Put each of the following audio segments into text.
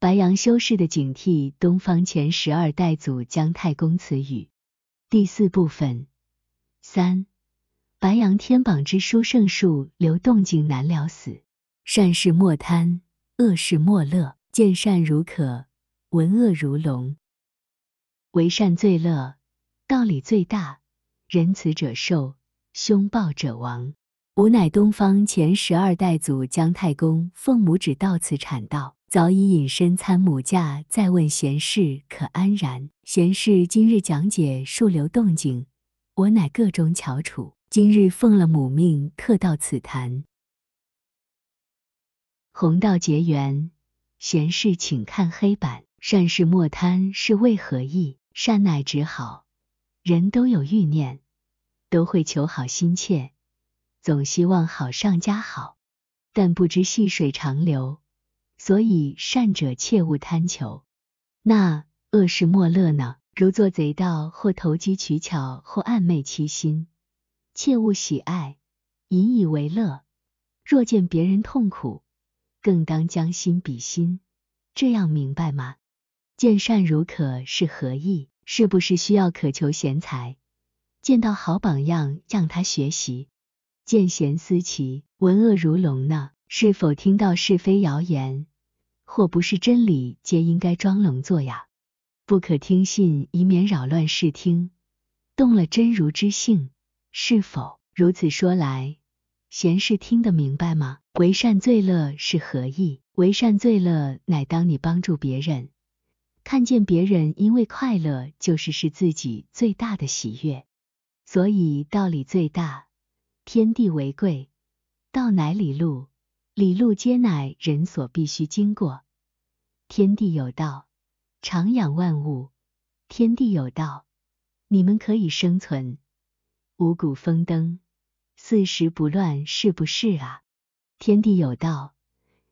白羊修士的警惕。东方前十二代祖姜太公词语，第四部分三。白羊天榜之书圣术，流动静难了死。善事莫贪，恶事莫乐。见善如渴，闻恶如聋。为善最乐，道理最大。仁慈者寿，凶暴者亡。吾乃东方前十二代祖姜太公，奉母旨到此产道。早已隐身参母驾，再问贤士可安然？贤士今日讲解数流动静，我乃各中翘楚。今日奉了母命，特到此谈。红道结缘，贤士请看黑板。善事莫贪是为何意？善乃只好，人都有欲念，都会求好心切，总希望好上加好，但不知细水长流。所以善者切勿贪求，那恶事莫乐呢？如做贼盗，或投机取巧，或暗昧欺心，切勿喜爱，引以为乐。若见别人痛苦，更当将心比心，这样明白吗？见善如渴是何意？是不是需要渴求贤才，见到好榜样向他学习？见贤思齐，闻恶如聋呢？是否听到是非谣言或不是真理，皆应该装聋作哑，不可听信，以免扰乱视听，动了真如之性。是否如此说来，贤士听得明白吗？为善最乐是何意？为善最乐，乃当你帮助别人，看见别人因为快乐，就是是自己最大的喜悦。所以道理最大，天地为贵，道乃理路。里路皆乃人所必须经过，天地有道，常养万物。天地有道，你们可以生存，五谷丰登，四时不乱，是不是啊？天地有道，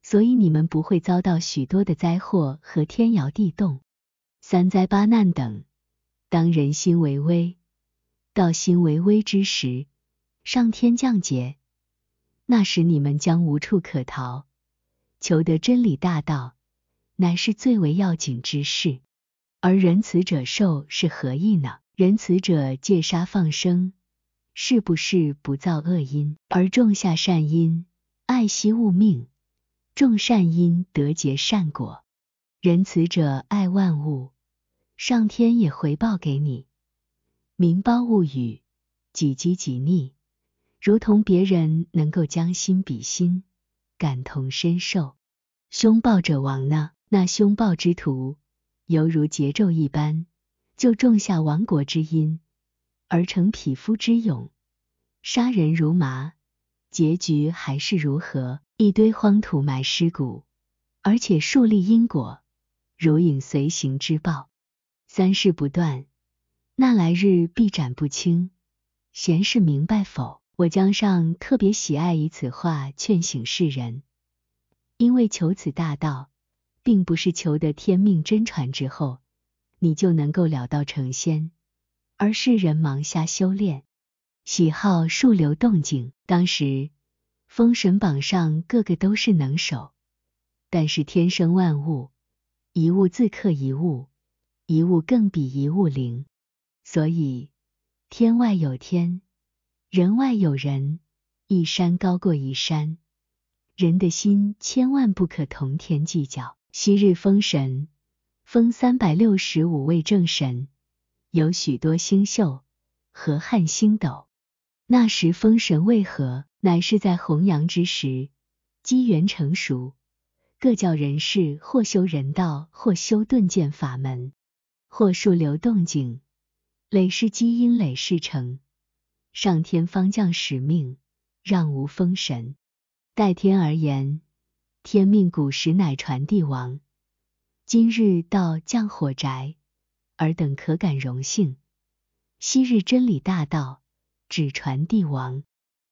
所以你们不会遭到许多的灾祸和天摇地动、三灾八难等。当人心为危，道心为危之时，上天降劫。那时你们将无处可逃，求得真理大道，乃是最为要紧之事。而仁慈者受是何意呢？仁慈者戒杀放生，是不是不造恶因，而种下善因？爱惜物命，种善因得结善果。仁慈者爱万物，上天也回报给你。民包物语，几积几逆。如同别人能够将心比心，感同身受，凶暴者亡呢？那凶暴之徒，犹如桀纣一般，就种下亡国之因，而成匹夫之勇，杀人如麻，结局还是如何？一堆荒土埋尸骨，而且树立因果，如影随形之报，三世不断，那来日必斩不清。贤士明白否？我江上特别喜爱以此话劝醒世人，因为求此大道，并不是求得天命真传之后，你就能够了道成仙，而世人忙瞎修炼，喜好树流动静。当时封神榜上个个都是能手，但是天生万物，一物自克一物，一物更比一物灵，所以天外有天。人外有人，一山高过一山。人的心千万不可同天计较。昔日封神，封三百六十五位正神，有许多星宿、河汉星斗。那时封神为何？乃是在弘扬之时，机缘成熟，各教人士或修人道，或修遁剑法门，或树流动景，累世积因，累世成。上天方降使命，让吾封神。代天而言，天命古时乃传帝王，今日到降火宅，尔等可感荣幸。昔日真理大道，只传帝王。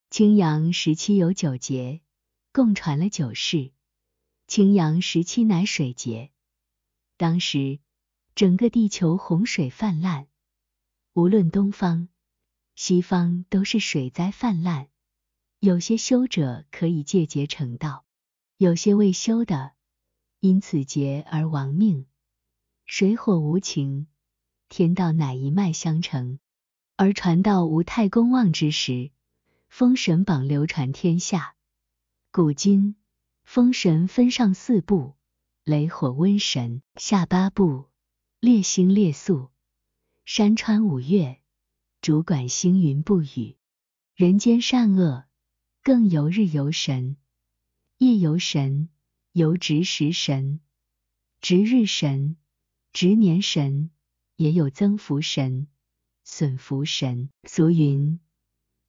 青阳时期有九劫，共传了九世。青阳时期乃水劫，当时整个地球洪水泛滥，无论东方。西方都是水灾泛滥，有些修者可以借劫成道，有些未修的因此劫而亡命。水火无情，天道乃一脉相承。而传道吴太公望之时，封神榜流传天下。古今封神分上四部，雷火瘟神；下八部，列星列宿，山川五岳。主管星云不语，人间善恶，更由日由神、夜游神、由值时神、值日神、值年神，也有增福神、损福神。俗云：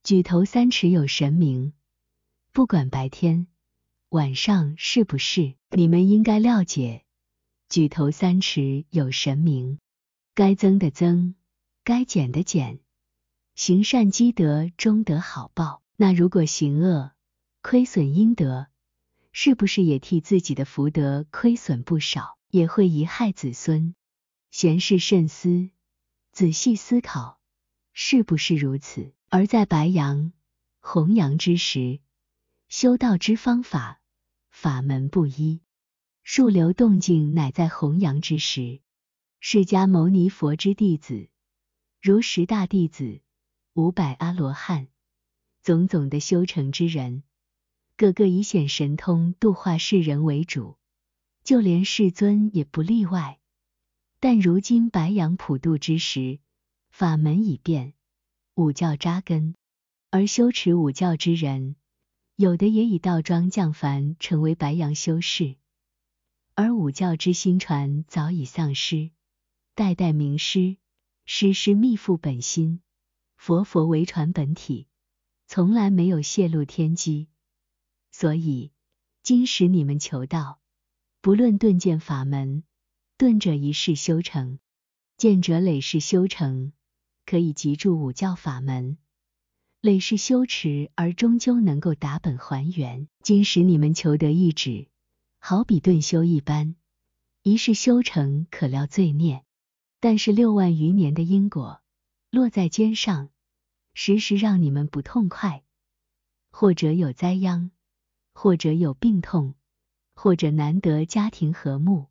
举头三尺有神明。不管白天、晚上是不是，你们应该了解，举头三尺有神明，该增的增，该减的减。行善积德，终得好报。那如果行恶，亏损阴德，是不是也替自己的福德亏损不少，也会贻害子孙？贤士慎思，仔细思考，是不是如此？而在白羊、红羊之时，修道之方法、法门不一，数流动静，乃在弘扬之时。释迦牟尼佛之弟子，如十大弟子。五百阿罗汉，种种的修成之人，个个以显神通度化世人为主，就连世尊也不例外。但如今白羊普渡之时，法门已变，五教扎根，而修持五教之人，有的也已道庄降凡，成为白羊修士，而五教之心传早已丧失，代代名师，师师密付本心。佛佛为传本体，从来没有泄露天机，所以今时你们求道，不论顿见法门，顿者一世修成，见者累世修成，可以集诸五教法门，累世修持而终究能够达本还原。今时你们求得一指，好比顿修一般，一世修成可了罪孽，但是六万余年的因果。落在肩上，时时让你们不痛快，或者有灾殃，或者有病痛，或者难得家庭和睦，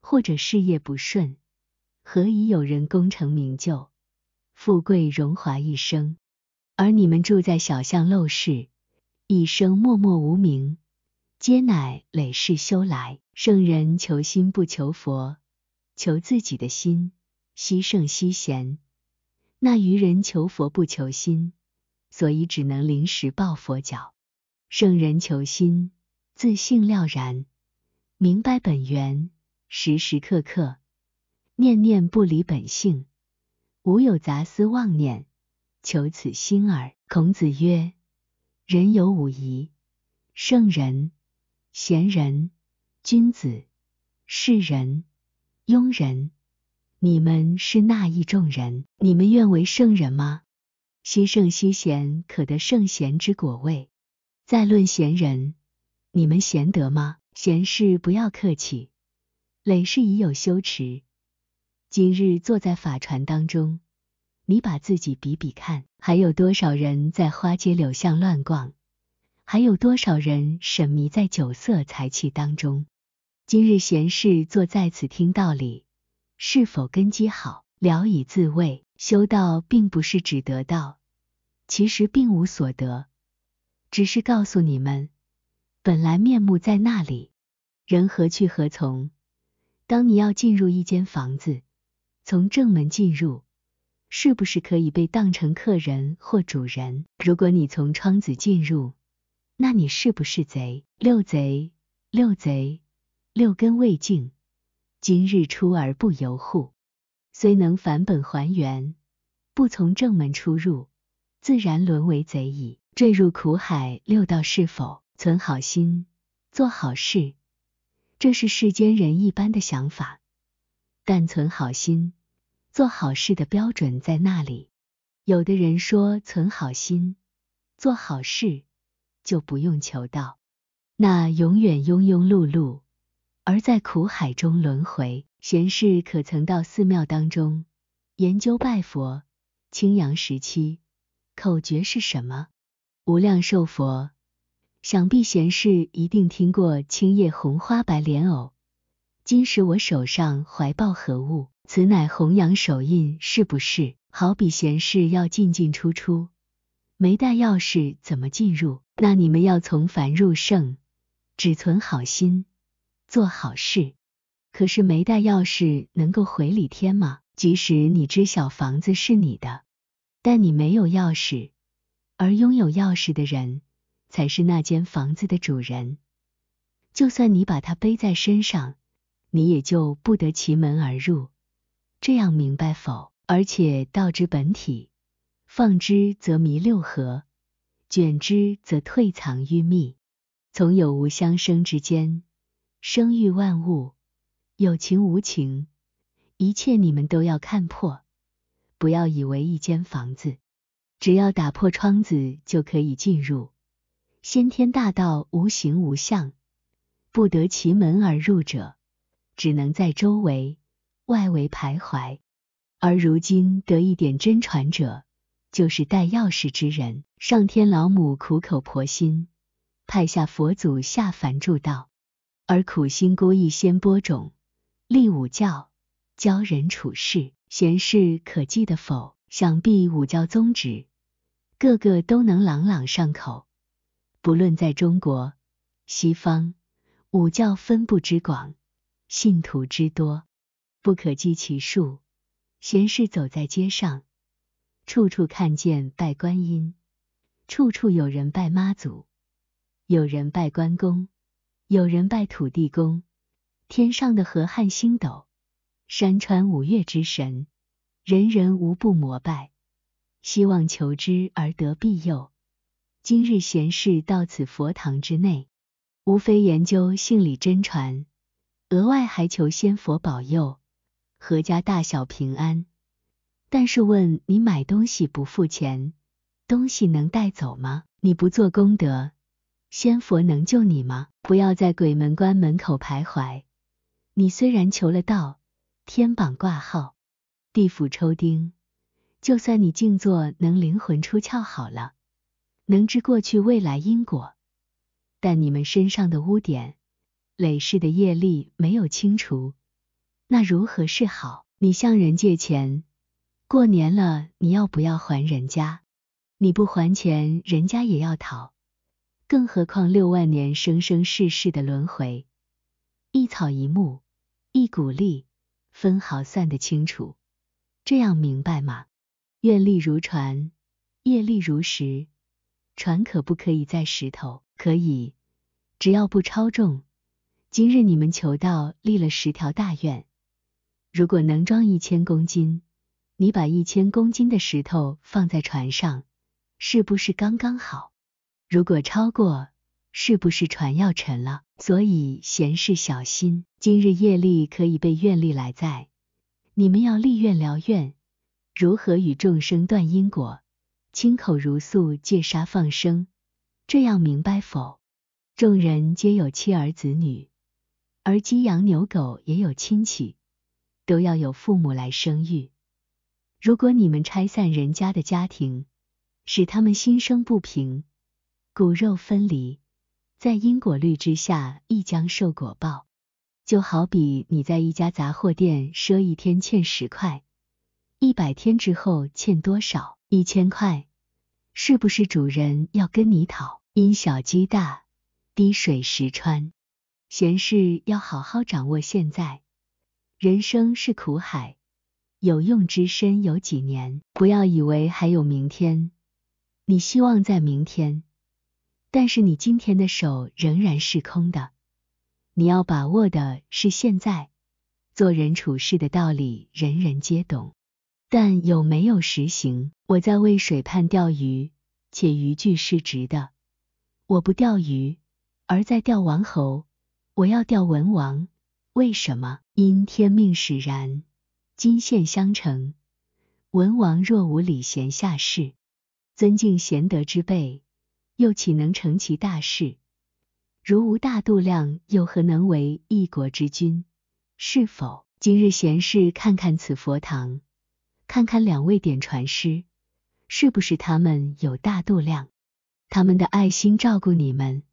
或者事业不顺，何以有人功成名就，富贵荣华一生，而你们住在小巷陋室，一生默默无名，皆乃累世修来。圣人求心不求佛，求自己的心，惜圣惜贤。那愚人求佛不求心，所以只能临时抱佛脚。圣人求心，自性了然，明白本源，时时刻刻念念不离本性，无有杂思妄念，求此心耳。孔子曰：人有五疑，圣人、贤人、君子、士人、庸人。你们是那一众人？你们愿为圣人吗？希圣希贤，可得圣贤之果位。再论贤人，你们贤德吗？贤士不要客气，累世已有修持。今日坐在法船当中，你把自己比比看，还有多少人在花街柳巷乱逛？还有多少人沉迷在酒色财气当中？今日贤士坐在此听道理。是否根基好，聊以自慰。修道并不是只得道，其实并无所得，只是告诉你们本来面目在那里。人何去何从？当你要进入一间房子，从正门进入，是不是可以被当成客人或主人？如果你从窗子进入，那你是不是贼？六贼，六贼，六根未净。今日出而不由户，虽能返本还原，不从正门出入，自然沦为贼矣，坠入苦海。六道是否存好心做好事？这是世间人一般的想法。但存好心做好事的标准在那里？有的人说存好心做好事就不用求道，那永远庸庸碌碌。而在苦海中轮回，贤士可曾到寺庙当中研究拜佛？清阳时期口诀是什么？无量寿佛，想必贤士一定听过青叶红花白莲藕。今时我手上怀抱何物？此乃弘扬手印，是不是？好比贤士要进进出出，没带钥匙怎么进入？那你们要从凡入圣，只存好心。做好事，可是没带钥匙能够回李天吗？即使你知晓房子是你的，但你没有钥匙，而拥有钥匙的人才是那间房子的主人。就算你把它背在身上，你也就不得其门而入。这样明白否？而且道之本体，放之则迷六合，卷之则退藏于密，从有无相生之间。生育万物，有情无情，一切你们都要看破。不要以为一间房子，只要打破窗子就可以进入。先天大道无形无相，不得其门而入者，只能在周围、外围徘徊。而如今得一点真传者，就是带钥匙之人。上天老母苦口婆心，派下佛祖下凡助道。而苦心孤诣，先播种，立五教，教人处事，贤士可记得否？想必五教宗旨，个个都能朗朗上口。不论在中国、西方，五教分布之广，信徒之多，不可计其数。贤士走在街上，处处看见拜观音，处处有人拜妈祖，有人拜关公。有人拜土地公、天上的河汉星斗、山川五岳之神，人人无不膜拜，希望求之而得庇佑。今日贤士到此佛堂之内，无非研究姓李真传，额外还求仙佛保佑，阖家大小平安。但是问你买东西不付钱，东西能带走吗？你不做功德。仙佛能救你吗？不要在鬼门关门口徘徊。你虽然求了道，天榜挂号，地府抽丁，就算你静坐能灵魂出窍好了，能知过去未来因果，但你们身上的污点，累世的业力没有清除，那如何是好？你向人借钱，过年了你要不要还人家？你不还钱，人家也要讨。更何况六万年生生世世的轮回，一草一木，一股力，分毫算得清楚。这样明白吗？愿力如船，业力如石，船可不可以载石头？可以，只要不超重。今日你们求道立了十条大愿，如果能装一千公斤，你把一千公斤的石头放在船上，是不是刚刚好？如果超过，是不是船要沉了？所以闲事小心。今日业力可以被愿力来在，你们要立愿了愿，如何与众生断因果？亲口如素戒杀放生，这样明白否？众人皆有妻儿子女，而鸡羊牛狗也有亲戚，都要有父母来生育。如果你们拆散人家的家庭，使他们心生不平。骨肉分离，在因果律之下，亦将受果报。就好比你在一家杂货店赊一天欠十块，一百天之后欠多少？一千块，是不是主人要跟你讨？因小积大，滴水石穿。闲事要好好掌握现在。人生是苦海，有用之身有几年？不要以为还有明天。你希望在明天？但是你今天的手仍然是空的，你要把握的是现在。做人处事的道理，人人皆懂，但有没有实行？我在渭水畔钓鱼，且渔具是直的。我不钓鱼，而在钓王侯。我要钓文王，为什么？因天命使然，金线相承。文王若无礼贤下士，尊敬贤德之辈。又岂能成其大事？如无大度量，又何能为一国之君？是否？今日闲事，看看此佛堂，看看两位点传师，是不是他们有大度量？他们的爱心照顾你们，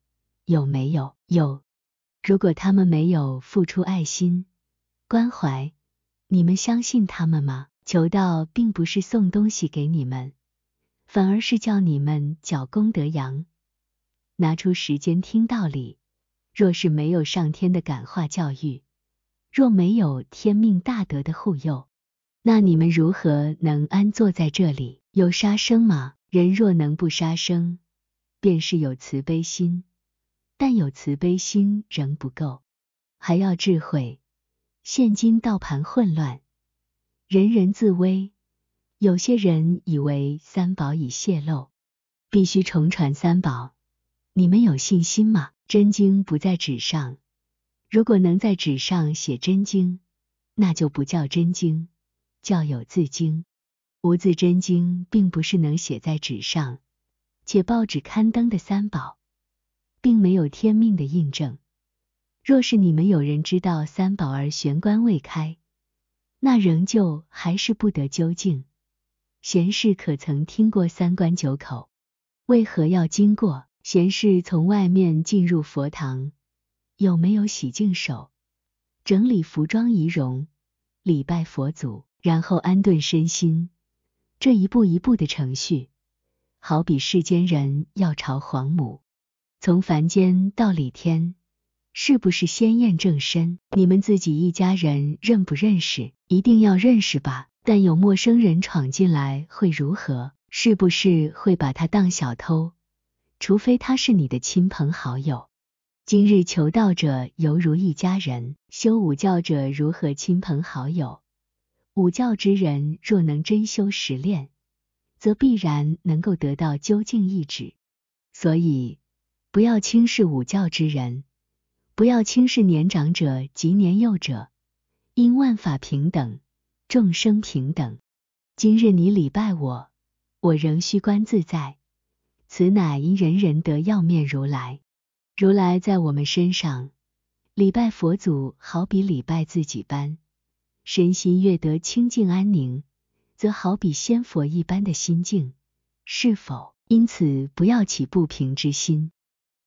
有没有？有。如果他们没有付出爱心、关怀，你们相信他们吗？求道并不是送东西给你们。反而是叫你们缴功德阳，拿出时间听道理。若是没有上天的感化教育，若没有天命大德的护佑，那你们如何能安坐在这里？有杀生吗？人若能不杀生，便是有慈悲心。但有慈悲心仍不够，还要智慧。现今道盘混乱，人人自危。有些人以为三宝已泄露，必须重传三宝。你们有信心吗？真经不在纸上。如果能在纸上写真经，那就不叫真经，叫有字经。无字真经并不是能写在纸上。且报纸刊登的三宝，并没有天命的印证。若是你们有人知道三宝而玄关未开，那仍旧还是不得究竟。贤士可曾听过三关九口？为何要经过？贤士从外面进入佛堂，有没有洗净手，整理服装仪容，礼拜佛祖，然后安顿身心？这一步一步的程序，好比世间人要朝皇母，从凡间到礼天，是不是先验正身？你们自己一家人认不认识？一定要认识吧。但有陌生人闯进来会如何？是不是会把他当小偷？除非他是你的亲朋好友。今日求道者犹如一家人，修武教者如何亲朋好友？武教之人若能真修实练，则必然能够得到究竟一指。所以，不要轻视武教之人，不要轻视年长者及年幼者，因万法平等。众生平等，今日你礼拜我，我仍虚观自在。此乃因人人得要面如来，如来在我们身上礼拜佛祖，好比礼拜自己般，身心悦得清净安宁，则好比仙佛一般的心境。是否？因此不要起不平之心。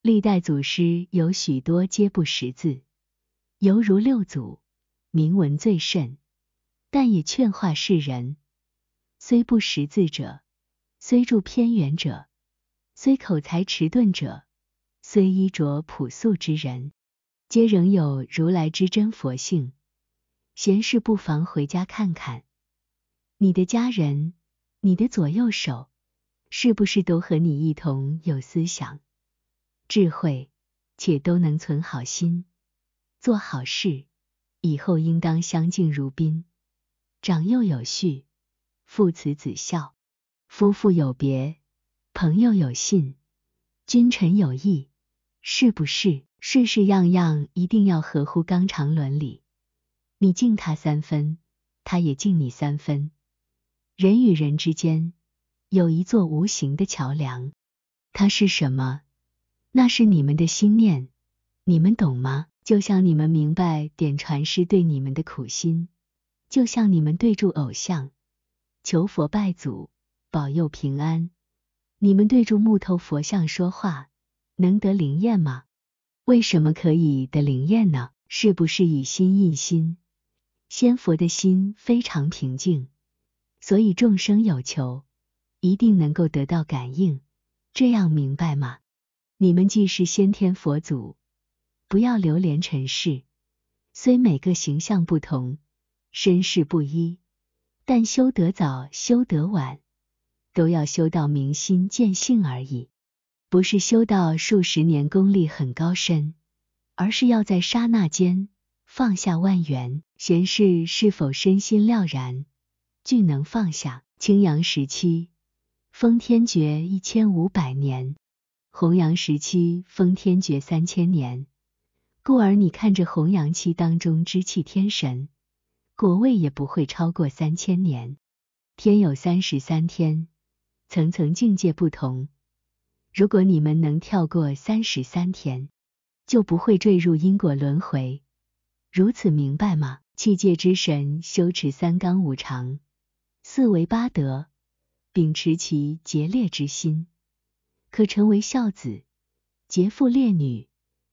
历代祖师有许多皆不识字，犹如六祖，明文最甚。但也劝化世人，虽不识字者，虽住偏远者，虽口才迟钝者，虽衣着朴素之人，皆仍有如来之真佛性。闲事不妨回家看看，你的家人、你的左右手，是不是都和你一同有思想、智慧，且都能存好心、做好事？以后应当相敬如宾。长幼有序，父慈子孝，夫妇有别，朋友有信，君臣有义，是不是？事事样样一定要合乎纲常伦理。你敬他三分，他也敬你三分。人与人之间有一座无形的桥梁，它是什么？那是你们的心念，你们懂吗？就像你们明白点传师对你们的苦心。就像你们对住偶像求佛拜祖保佑平安，你们对住木头佛像说话能得灵验吗？为什么可以得灵验呢？是不是以心印心？仙佛的心非常平静，所以众生有求一定能够得到感应。这样明白吗？你们既是先天佛祖，不要流连尘世，虽每个形象不同。身世不一，但修得早，修得晚，都要修到明心见性而已，不是修到数十年功力很高深，而是要在刹那间放下万缘。闲事是否身心了然，俱能放下？青阳时期封天诀一千五百年，弘阳时期封天诀三千年，故而你看着弘阳期当中之气天神。果位也不会超过三千年。天有三十三天，层层境界不同。如果你们能跳过三十三天，就不会坠入因果轮回。如此明白吗？气界之神修持三纲五常，四维八德，秉持其节烈之心，可成为孝子、节妇、烈女，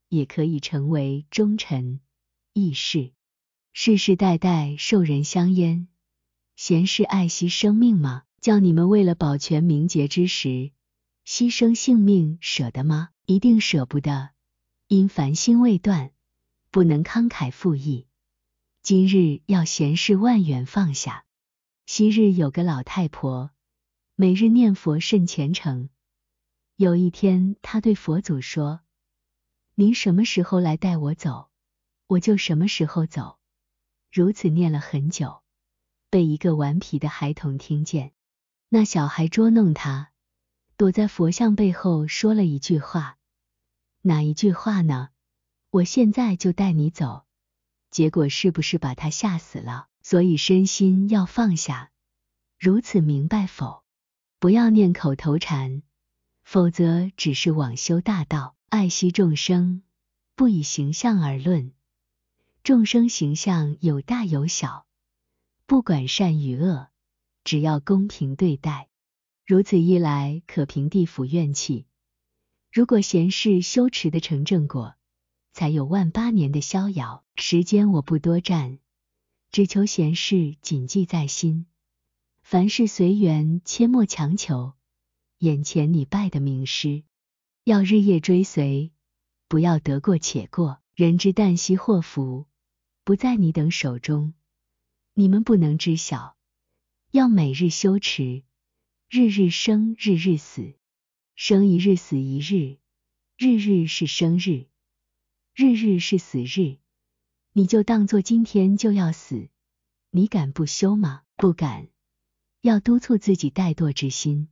也可以成为忠臣、义士。世世代代受人香烟，贤士爱惜生命吗？叫你们为了保全名节之时，牺牲性命，舍得吗？一定舍不得，因烦心未断，不能慷慨赴义。今日要贤士万元放下。昔日有个老太婆，每日念佛甚虔诚。有一天，她对佛祖说：“您什么时候来带我走，我就什么时候走。”如此念了很久，被一个顽皮的孩童听见。那小孩捉弄他，躲在佛像背后说了一句话。哪一句话呢？我现在就带你走。结果是不是把他吓死了？所以身心要放下。如此明白否？不要念口头禅，否则只是枉修大道。爱惜众生，不以形象而论。众生形象有大有小，不管善与恶，只要公平对待，如此一来可平地府怨气。如果闲事修持的成正果，才有万八年的逍遥时间，我不多占，只求闲事谨记在心，凡事随缘，切莫强求。眼前你拜的名师，要日夜追随，不要得过且过。人之旦夕祸福。不在你等手中，你们不能知晓。要每日修持，日日生，日日死，生一日死一日，日日是生日，日日是死日。你就当做今天就要死，你敢不修吗？不敢。要督促自己怠惰之心，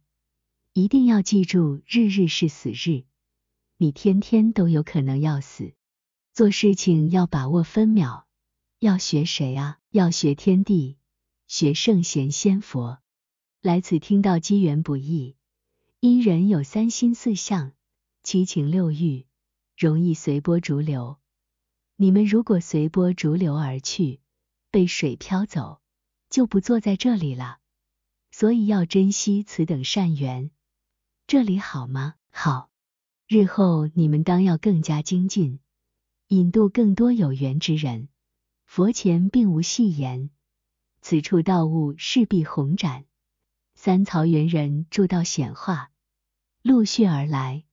一定要记住，日日是死日，你天天都有可能要死。做事情要把握分秒。要学谁啊？要学天地，学圣贤、仙佛。来此听到机缘不易，因人有三心四相、七情六欲，容易随波逐流。你们如果随波逐流而去，被水漂走，就不坐在这里了。所以要珍惜此等善缘。这里好吗？好。日后你们当要更加精进，引渡更多有缘之人。佛前并无戏言，此处道物势必宏展。三曹元人助道显化，陆续而来。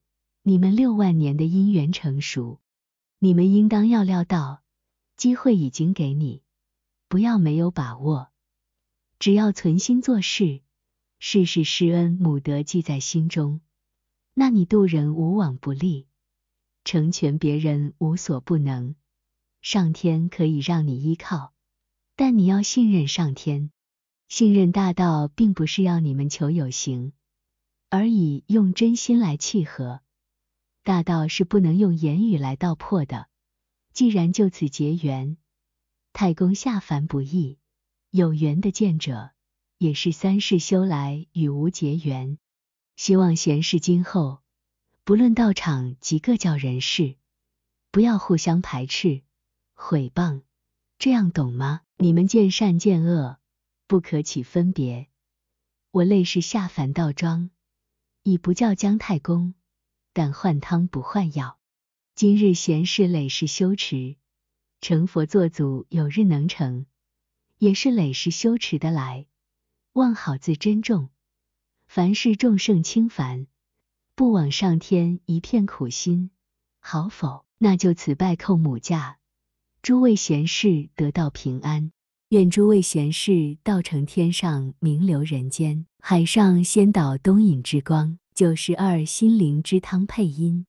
你们六万年的因缘成熟，你们应当要料到，机会已经给你，不要没有把握。只要存心做事，事事施恩，母德记在心中，那你度人无往不利，成全别人无所不能。上天可以让你依靠，但你要信任上天，信任大道，并不是要你们求有形，而以用真心来契合。大道是不能用言语来道破的。既然就此结缘，太公下凡不易，有缘的见者也是三世修来与吾结缘。希望贤士今后，不论道场及各教人士，不要互相排斥。毁谤，这样懂吗？你们见善见恶，不可起分别。我累是下凡道桩，已不叫姜太公，但换汤不换药。今日闲事累是修持，成佛作祖有日能成，也是累是修持的来。望好自珍重，凡事众圣轻凡，不枉上天一片苦心，好否？那就此拜叩母驾。诸位贤士得到平安，愿诸位贤士道成天上名留人间，海上仙岛东引之光九十二心灵之汤配音。